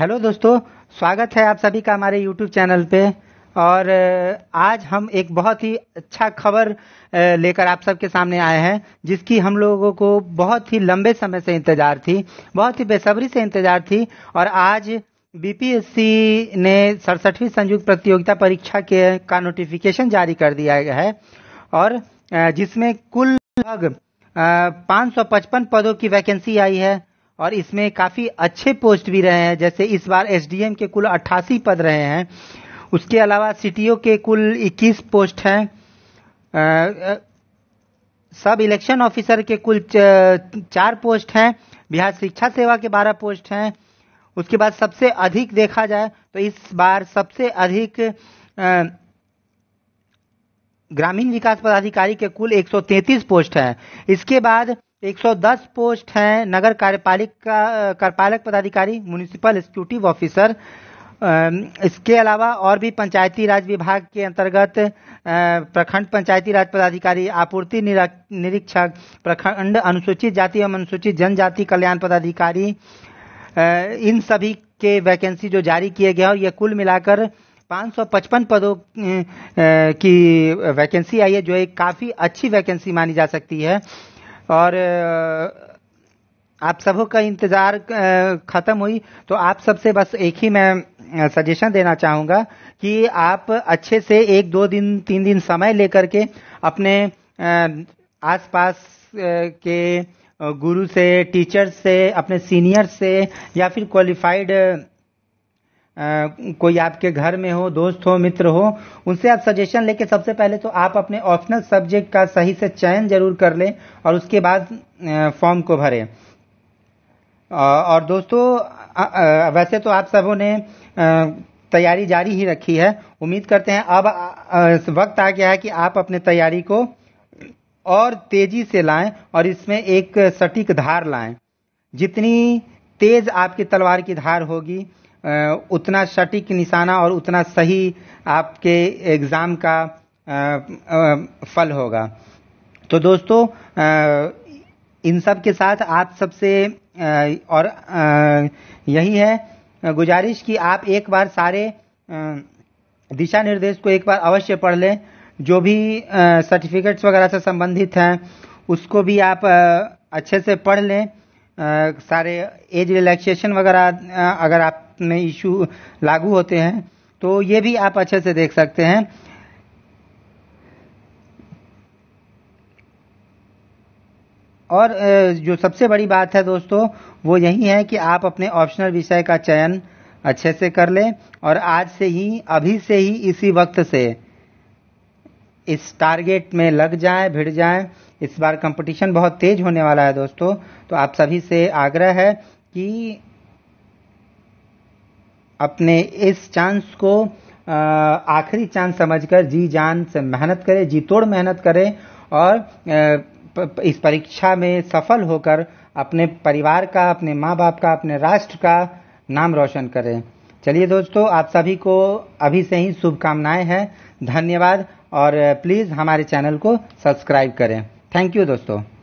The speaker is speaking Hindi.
हेलो दोस्तों स्वागत है आप सभी का हमारे यूट्यूब चैनल पे और आज हम एक बहुत ही अच्छा खबर लेकर आप सबके सामने आए हैं जिसकी हम लोगों को बहुत ही लंबे समय से इंतजार थी बहुत ही बेसब्री से इंतजार थी और आज बीपीएससी ने सड़सठवीं संयुक्त प्रतियोगिता परीक्षा के का नोटिफिकेशन जारी कर दिया है और जिसमें कुल लगभग पाँच पदों की वैकेंसी आई है और इसमें काफी अच्छे पोस्ट भी रहे हैं जैसे इस बार एसडीएम के कुल अट्ठासी पद रहे हैं उसके अलावा सीटीओ के कुल 21 पोस्ट हैं सब इलेक्शन ऑफिसर के कुल चार पोस्ट हैं बिहार शिक्षा सेवा के 12 पोस्ट हैं उसके बाद सबसे अधिक देखा जाए तो इस बार सबसे अधिक ग्रामीण विकास पदाधिकारी के कुल 133 पोस्ट हैं इसके बाद 110 पोस्ट हैं नगर कार्यपालिका कार्यपालक पदाधिकारी म्यूनिसिपल एक्सिक्यूटिव ऑफिसर इसके अलावा और भी पंचायती राज विभाग के अंतर्गत प्रखंड पंचायती राज पदाधिकारी आपूर्ति निरीक्षक प्रखंड अनुसूचित जाति एवं अनुसूचित जनजाति कल्याण पदाधिकारी इन सभी के वैकेंसी जो जारी किए गए और ये कुल मिलाकर 555 पदों की वैकेंसी आई है जो एक काफ़ी अच्छी वैकेंसी मानी जा सकती है और आप सबों का इंतजार खत्म हुई तो आप सबसे बस एक ही मैं सजेशन देना चाहूंगा कि आप अच्छे से एक दो दिन तीन दिन समय लेकर के अपने आसपास के गुरु से टीचर से अपने सीनियर से या फिर क्वालिफाइड कोई आपके घर में हो दोस्त हो मित्र हो उनसे आप सजेशन लेके सबसे पहले तो आप अपने ऑप्शनल सब्जेक्ट का सही से चयन जरूर कर लें और उसके बाद फॉर्म को भरें और दोस्तों वैसे तो आप सबों ने तैयारी जारी ही रखी है उम्मीद करते हैं अब वक्त आ गया है कि आप अपने तैयारी को और तेजी से लाएं और इसमें एक सटीक धार लाएं जितनी तेज आपकी तलवार की धार होगी उतना सटीक निशाना और उतना सही आपके एग्ज़ाम का फल होगा तो दोस्तों इन सब के साथ आप सबसे और यही है गुजारिश कि आप एक बार सारे दिशा निर्देश को एक बार अवश्य पढ़ लें जो भी सर्टिफिकेट्स वगैरह से संबंधित हैं उसको भी आप अच्छे से पढ़ लें सारे एज रिलैक्सेशन वगैरह अगर आप में इशू लागू होते हैं तो ये भी आप अच्छे से देख सकते हैं और जो सबसे बड़ी बात है दोस्तों वो यही है कि आप अपने ऑप्शनल विषय का चयन अच्छे से कर लें और आज से ही अभी से ही इसी वक्त से इस टारगेट में लग जाए भिड़ जाए इस बार कंपटीशन बहुत तेज होने वाला है दोस्तों तो आप सभी से आग्रह है कि अपने इस चांस को आखिरी चांस समझकर जी जान से मेहनत करे जी तोड़ मेहनत करे और इस परीक्षा में सफल होकर अपने परिवार का अपने माँ बाप का अपने राष्ट्र का नाम रोशन करें चलिए दोस्तों आप सभी को अभी से ही शुभकामनाएं हैं धन्यवाद और प्लीज़ हमारे चैनल को सब्सक्राइब करें थैंक यू दोस्तों